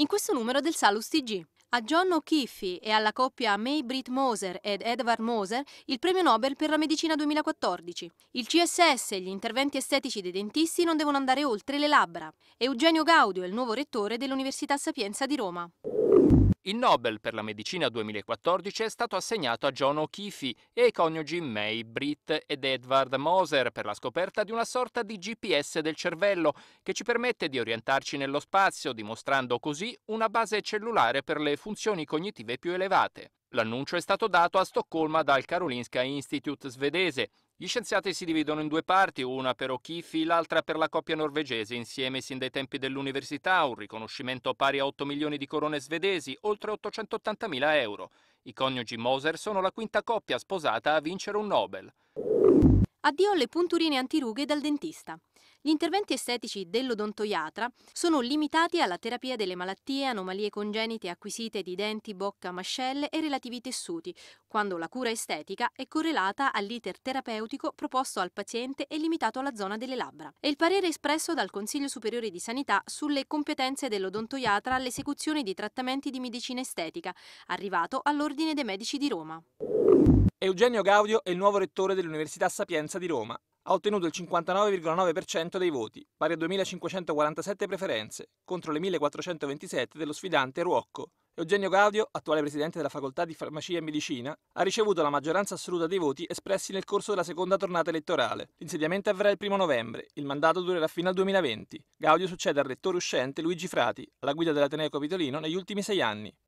in questo numero del Salus TG. A John O'Keefe e alla coppia May Britt Moser ed Edward Moser il premio Nobel per la medicina 2014. Il CSS e gli interventi estetici dei dentisti non devono andare oltre le labbra. Eugenio Gaudio è il nuovo rettore dell'Università Sapienza di Roma. Il Nobel per la medicina 2014 è stato assegnato a John O'Keefe e ai coniugi May Britt ed Edward Moser per la scoperta di una sorta di GPS del cervello che ci permette di orientarci nello spazio, dimostrando così una base cellulare per le funzioni cognitive più elevate. L'annuncio è stato dato a Stoccolma dal Karolinska Institute svedese, gli scienziati si dividono in due parti, una per O'Keefe e l'altra per la coppia norvegese, insieme sin dai tempi dell'università, un riconoscimento pari a 8 milioni di corone svedesi, oltre 880 mila euro. I coniugi Moser sono la quinta coppia sposata a vincere un Nobel. Addio alle punturine antirughe dal dentista. Gli interventi estetici dell'odontoiatra sono limitati alla terapia delle malattie, anomalie congenite acquisite di denti, bocca, mascelle e relativi tessuti, quando la cura estetica è correlata all'iter terapeutico proposto al paziente e limitato alla zona delle labbra. E il parere espresso dal Consiglio Superiore di Sanità sulle competenze dell'odontoiatra all'esecuzione di trattamenti di medicina estetica, arrivato all'Ordine dei Medici di Roma. Eugenio Gaudio è il nuovo rettore dell'Università Sapienza di Roma. Ha ottenuto il 59,9% dei voti, pari a 2.547 preferenze, contro le 1.427 dello sfidante Ruocco. Eugenio Gaudio, attuale presidente della Facoltà di Farmacia e Medicina, ha ricevuto la maggioranza assoluta dei voti espressi nel corso della seconda tornata elettorale. L'insediamento avverrà il 1 novembre, il mandato durerà fino al 2020. Gaudio succede al rettore uscente Luigi Frati, alla guida dell'Ateneo Capitolino negli ultimi sei anni.